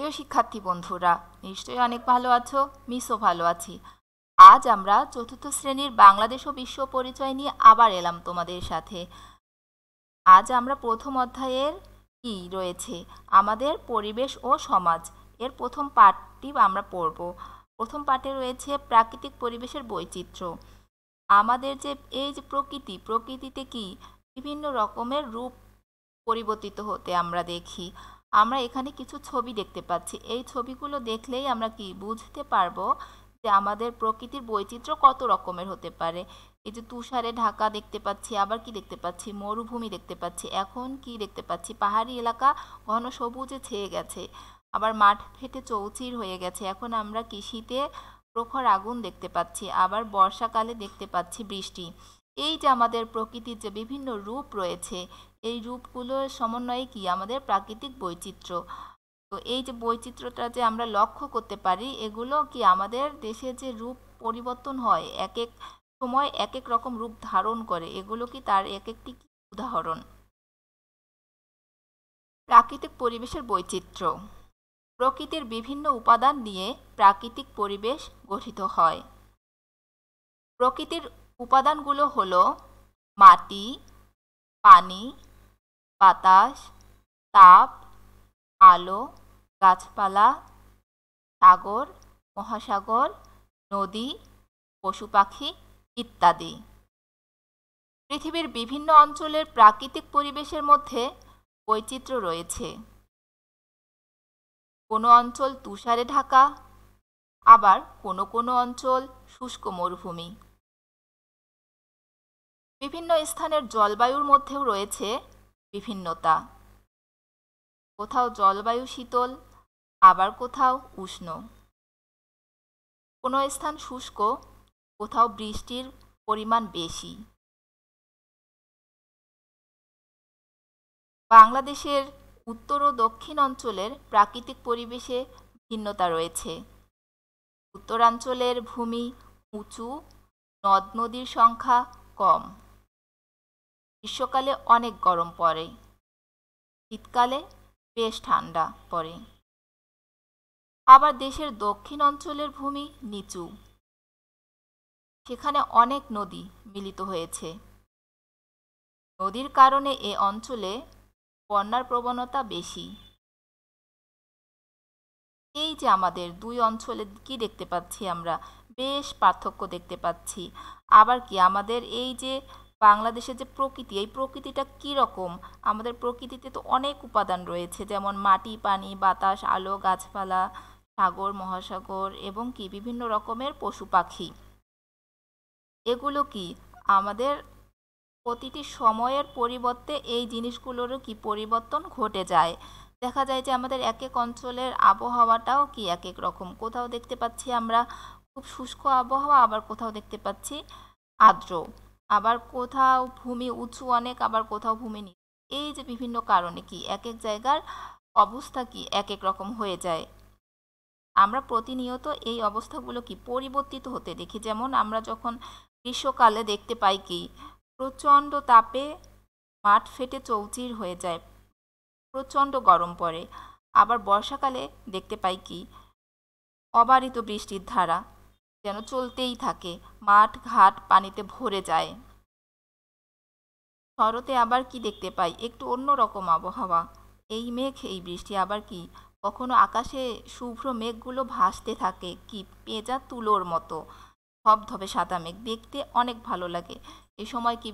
প্রিয় শিক্ষার্থী বন্ধুরা নিশ্চয়ই অনেক ভালো আছো মিসও ভালো আছি আজ আমরা চতুর্থ শ্রেণীর বাংলাদেশ ও বিশ্ব পরিচয় নিয়ে আবার এলাম তোমাদের সাথে আজ আমরা প্রথম অধ্যায়ের কি রয়েছে আমাদের পরিবেশ ও সমাজ এর প্রথম পাঠটি আমরা পড়ব প্রথম পাঠে রয়েছে প্রাকৃতিক পরিবেশের বৈচিত্র্য আমাদের যে এই যে প্রকৃতি প্রকৃতিতে কি বিভিন্ন রকমের রূপ পরিবর্তিত হতে আমরা দেখি আমরা এখানে কিছু ছবি দেখতে পাচ্ছি এই ছবিগুলো দেখলেই আমরা কি বুঝতে পারবো যে আমাদের প্রকৃতির বৈচিত্র্য কত রকমের হতে পারে এই যে তুষারে ঢাকা দেখতে পাচ্ছি আবার কি দেখতে পাচ্ছি মরুভূমি দেখতে পাচ্ছি এখন কি দেখতে পাচ্ছি পাহাড়ি এলাকা ঘন সবুজে ছেয়ে গেছে আবার মাঠ ফেটে চৌচির হয়ে গেছে এখন আমরা কৃষিতে প্রখর আগুন দেখতে পাচ্ছি আবার বর্ষাকালে দেখতে পাচ্ছি বৃষ্টি এই যে আমাদের প্রকৃতির যে বিভিন্ন রূপ রয়েছে এই রূপগুলোর সমন্বয়ে কি আমাদের প্রাকৃতিক বৈচিত্র্য তো এই যে বৈচিত্র্যটা যে আমরা লক্ষ্য করতে পারি এগুলো কি আমাদের দেশে যে রূপ পরিবর্তন হয় এক এক সময় এক এক রকম রূপ ধারণ করে এগুলো কি তার এক একটি উদাহরণ প্রাকৃতিক পরিবেশের বৈচিত্র্য প্রকৃতির বিভিন্ন উপাদান নিয়ে প্রাকৃতিক পরিবেশ গঠিত হয় প্রকৃতির উপাদানগুলো হলো মাটি পানি বাতাস তাপ আলো গাছপালা সাগর মহাসাগর নদী পশু পাখি ইত্যাদি পৃথিবীর বিভিন্ন অঞ্চলের প্রাকৃতিক পরিবেশের মধ্যে বৈচিত্র্য রয়েছে কোনো অঞ্চল তুষারে ঢাকা আবার কোনো কোনো অঞ্চল শুষ্ক মরুভূমি বিভিন্ন স্থানের জলবায়ুর মধ্যেও রয়েছে বিভিন্নতা কোথাও জলবায়ু শীতল আবার কোথাও উষ্ণ কোনো স্থান শুষ্ক কোথাও বৃষ্টির পরিমাণ বেশি বাংলাদেশের উত্তর ও দক্ষিণ অঞ্চলের প্রাকৃতিক পরিবেশে ভিন্নতা রয়েছে উত্তরাঞ্চলের ভূমি উঁচু নদ নদীর সংখ্যা কম গ্রীষ্মকালে অনেক গরম পড়ে শীতকালে বেশ ঠান্ডা পড়ে আবার দেশের দক্ষিণ অঞ্চলের ভূমি নিচু সেখানে অনেক নদী মিলিত হয়েছে নদীর কারণে এ অঞ্চলে বন্যার প্রবণতা বেশি এই যে আমাদের দুই অঞ্চলে কি দেখতে পাচ্ছি আমরা বেশ পার্থক্য দেখতে পাচ্ছি আবার কি আমাদের এই যে বাংলাদেশের যে প্রকৃতি এই প্রকৃতিটা কী রকম আমাদের প্রকৃতিতে তো অনেক উপাদান রয়েছে যেমন মাটি পানি বাতাস আলো গাছপালা সাগর মহাসাগর এবং কি বিভিন্ন রকমের পশু পাখি এগুলো কি আমাদের প্রতিটি সময়ের পরিবর্তে এই জিনিসগুলোরও কি পরিবর্তন ঘটে যায় দেখা যায় যে আমাদের এক এক অঞ্চলের আবহাওয়াটাও কি এক এক রকম কোথাও দেখতে পাচ্ছি আমরা খুব শুষ্ক আবহাওয়া আবার কোথাও দেখতে পাচ্ছি আর্দ্র আবার কোথাও ভূমি উঁচু অনেক আবার কোথাও ভূমি নিচু এই যে বিভিন্ন কারণে কি এক এক জায়গার অবস্থা কি এক এক রকম হয়ে যায় আমরা প্রতিনিয়ত এই অবস্থাগুলো কি পরিবর্তিত হতে দেখি যেমন আমরা যখন গ্রীষ্মকালে দেখতে পাই কি প্রচণ্ড তাপে মাঠ ফেটে চৌচির হয়ে যায় প্রচণ্ড গরম পড়ে আবার বর্ষাকালে দেখতে পাই কি অবারিত বৃষ্টির ধারা যেন চলতেই থাকে মাঠ ঘাট পানিতে ভরে যায় শরতে আবার কি দেখতে পাই একটু অন্য রকম আবহাওয়া এই মেঘ এই বৃষ্টি আবার কি কখনো আকাশে শুভ্র মেঘগুলো ভাসতে থাকে কি পেঁজা তুলোর মতো ধবধবে সাদা মেঘ দেখতে অনেক ভালো লাগে এ সময় কি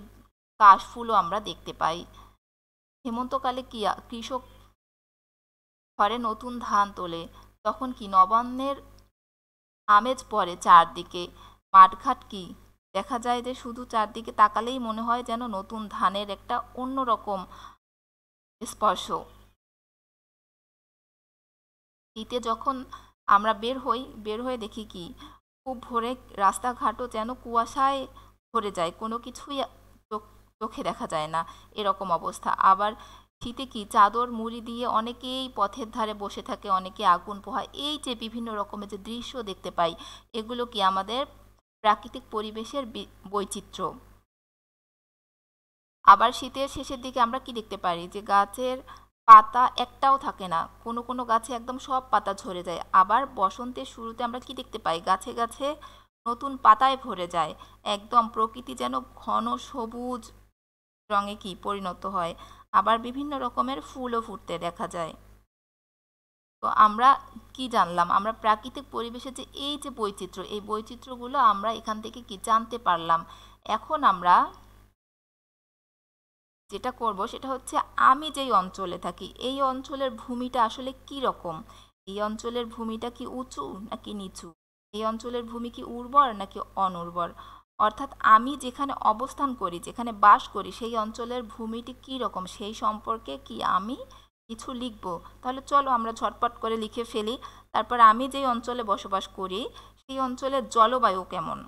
কাশফুলও আমরা দেখতে পাই হেমন্তকালে কি কৃষক ঘরে নতুন ধান তোলে তখন কি নবান্নের আমেজ পড়ে চারদিকে মাঠঘাট কি দেখা যায় যে শুধু চারদিকে তাকালেই মনে হয় যেন নতুন ধানের একটা অন্যরকম স্পর্শ শীতে যখন আমরা বের হই বের হয়ে দেখি কি খুব ভোরে রাস্তাঘাটও যেন কুয়াশায় ভরে যায় কোনো কিছুই চোখে দেখা যায় না এরকম অবস্থা আবার শীতে কি চাদর মুড়ি দিয়ে অনেকেই পথের ধারে বসে থাকে অনেকে আগুন পোহায় এই যে বিভিন্ন রকমের যে দৃশ্য দেখতে পাই এগুলো কি আমাদের প্রাকৃতিক পরিবেশের বৈচিত্র্য আবার শীতের শেষের দিকে আমরা কি দেখতে পারি যে গাছের পাতা একটাও থাকে না কোনো কোনো গাছে একদম সব পাতা ঝরে যায় আবার বসন্তের শুরুতে আমরা কি দেখতে পাই গাছে গাছে নতুন পাতায় ভরে যায় একদম প্রকৃতি যেন ঘন সবুজ রঙে কি পরিণত হয় আবার বিভিন্ন রকমের ফুলও ফুটতে দেখা যায় তো আমরা কি জানলাম আমরা প্রাকৃতিক পরিবেশে যে এই যে বৈচিত্র্য এই বৈচিত্র্যগুলো আমরা এখান থেকে কি জানতে পারলাম এখন আমরা যেটা করব সেটা হচ্ছে আমি যেই অঞ্চলে থাকি এই অঞ্চলের ভূমিটা আসলে কি রকম এই অঞ্চলের ভূমিটা কি উঁচু নাকি নিচু এই অঞ্চলের ভূমি কি উর্বর নাকি অনুর্বর অর্থাৎ আমি যেখানে অবস্থান করি যেখানে বাস করি সেই অঞ্চলের ভূমিটি কি রকম সেই সম্পর্কে কি আমি কিছু লিখব তাহলে চলো আমরা ঝটপট করে লিখে ফেলি তারপর আমি যেই অঞ্চলে বসবাস করি সেই অঞ্চলের জলবায়ু কেমন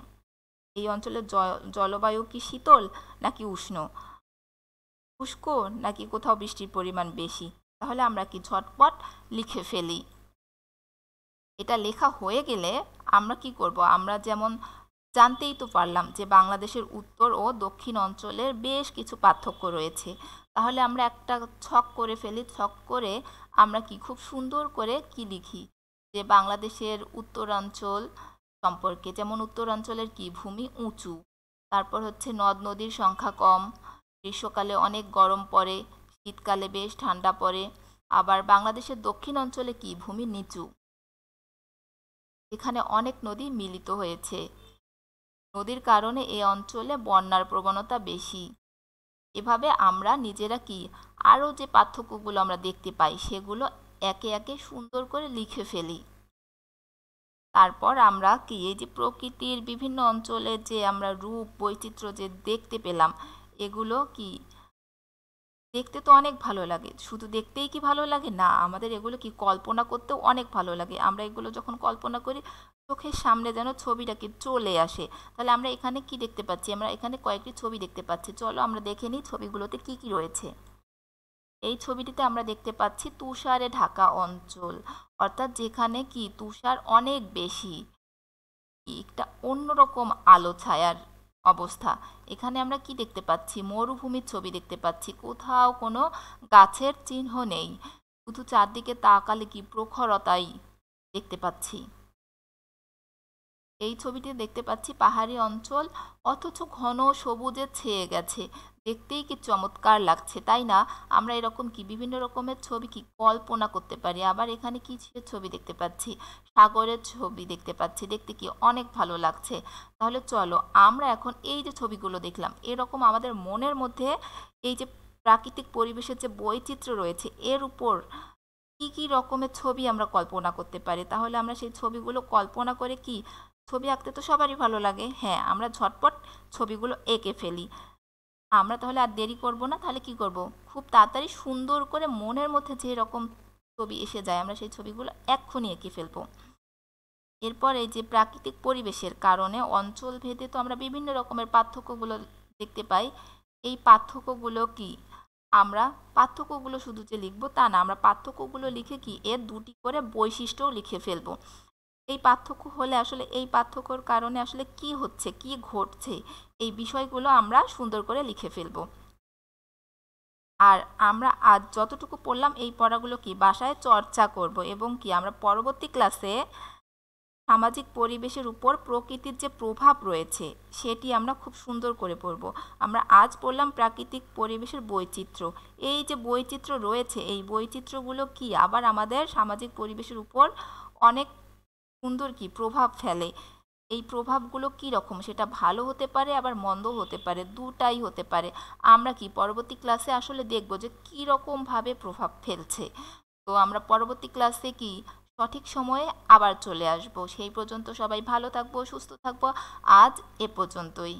এই অঞ্চলের জলবায়ু কি শীতল নাকি উষ্ণ শুষ্ক নাকি কোথাও বৃষ্টির পরিমাণ বেশি তাহলে আমরা কি ঝটপট লিখে ফেলি এটা লেখা হয়ে গেলে আমরা কি করব আমরা যেমন জানতেই তো পারলাম যে বাংলাদেশের উত্তর ও দক্ষিণ অঞ্চলের বেশ কিছু পার্থক্য রয়েছে তাহলে আমরা একটা ছক করে ফেলি ছক করে আমরা কি খুব সুন্দর করে কি লিখি যে বাংলাদেশের উত্তরাঞ্চল সম্পর্কে যেমন উত্তরাঞ্চলের কি ভূমি উঁচু তারপর হচ্ছে নদ নদীর সংখ্যা কম গ্রীষ্মকালে অনেক গরম পড়ে শীতকালে বেশ ঠান্ডা পড়ে আবার বাংলাদেশের দক্ষিণ অঞ্চলে কি ভূমি নিচু এখানে অনেক নদী মিলিত হয়েছে নদীর কারণে এই অঞ্চলে বন্যার প্রবণতা বেশি এভাবে আমরা নিজেরা কি আরও যে পার্থক্যগুলো আমরা দেখতে পাই সেগুলো একে একে সুন্দর করে লিখে ফেলি তারপর আমরা কি এই যে প্রকৃতির বিভিন্ন অঞ্চলে যে আমরা রূপ বৈচিত্র্য যে দেখতে পেলাম এগুলো কি দেখতে তো অনেক ভালো লাগে শুধু দেখতেই কি ভালো লাগে না আমাদের এগুলো কি কল্পনা করতেও অনেক ভালো লাগে আমরা এগুলো যখন কল্পনা করি চোখের সামনে যেন ছবিটাকে চলে আসে তাহলে আমরা এখানে কি দেখতে পাচ্ছি আমরা এখানে কয়েকটি ছবি দেখতে পাচ্ছি চলো আমরা দেখে নিই ছবিগুলোতে কি কি রয়েছে এই ছবিটিতে আমরা দেখতে পাচ্ছি তুষারে ঢাকা অঞ্চল অর্থাৎ যেখানে কি তুষার অনেক বেশি একটা অন্যরকম আলো ছায়ার অবস্থা এখানে আমরা কি দেখতে পাচ্ছি মরুভূমির ছবি দেখতে পাচ্ছি কোথাও কোনো গাছের চিহ্ন নেই শুধু চারদিকে তাকালে কি প্রখরতাই দেখতে পাচ্ছি এই ছবিটি দেখতে পাচ্ছি পাহাড়ি অঞ্চল অথচ ঘন সবুজে ছেয়ে গেছে দেখতেই কি চমৎকার লাগছে তাই না আমরা এরকম কি বিভিন্ন রকমের ছবি কি কল্পনা করতে পারি আবার এখানে কি ছবি দেখতে পাচ্ছি সাগরের ছবি দেখতে পাচ্ছি দেখতে কি অনেক ভালো লাগছে তাহলে চলো আমরা এখন এই যে ছবিগুলো দেখলাম এরকম আমাদের মনের মধ্যে এই যে প্রাকৃতিক পরিবেশের যে বৈচিত্র্য রয়েছে এর উপর কি কি রকমের ছবি আমরা কল্পনা করতে পারি তাহলে আমরা সেই ছবিগুলো কল্পনা করে কি ছবি আঁকতে তো সবারই ভালো লাগে হ্যাঁ আমরা ঝটপট ছবিগুলো এঁকে ফেলি আমরা তাহলে আর দেরি করব না তাহলে কি করব খুব তাড়াতাড়ি সুন্দর করে মনের মধ্যে যে রকম ছবি এসে যায় আমরা সেই ছবিগুলো এক্ষুনি এঁকে ফেলব এরপর এই যে প্রাকৃতিক পরিবেশের কারণে অঞ্চল ভেদে তো আমরা বিভিন্ন রকমের পার্থক্যগুলো দেখতে পাই এই পার্থক্যগুলো কি আমরা পার্থক্যগুলো শুধু যে লিখবো তা না আমরা পার্থক্যগুলো লিখে কি এর দুটি করে বৈশিষ্ট্যও লিখে ফেলবো এই পার্থক্য হলে আসলে এই পার্থক্যর কারণে আসলে কি হচ্ছে কি ঘটছে এই বিষয়গুলো আমরা সুন্দর করে লিখে ফেলব আর আমরা আজ যতটুকু পড়লাম এই পড়াগুলো কি বাসায় চর্চা করব এবং কি আমরা পরবর্তী ক্লাসে সামাজিক পরিবেশের উপর প্রকৃতির যে প্রভাব রয়েছে সেটি আমরা খুব সুন্দর করে পড়ব আমরা আজ পড়লাম প্রাকৃতিক পরিবেশের বৈচিত্র্য এই যে বৈচিত্র্য রয়েছে এই বৈচিত্র্যগুলো কি আবার আমাদের সামাজিক পরিবেশের উপর অনেক সুন্দর কি প্রভাব ফেলে এই প্রভাবগুলো কি রকম সেটা ভালো হতে পারে আবার মন্দ হতে পারে দুটাই হতে পারে আমরা কি পরবর্তী ক্লাসে আসলে দেখব যে কী রকমভাবে প্রভাব ফেলছে তো আমরা পরবর্তী ক্লাসে কি সঠিক সময়ে আবার চলে আসব সেই পর্যন্ত সবাই ভালো থাকবো সুস্থ থাকবো আজ এ পর্যন্তই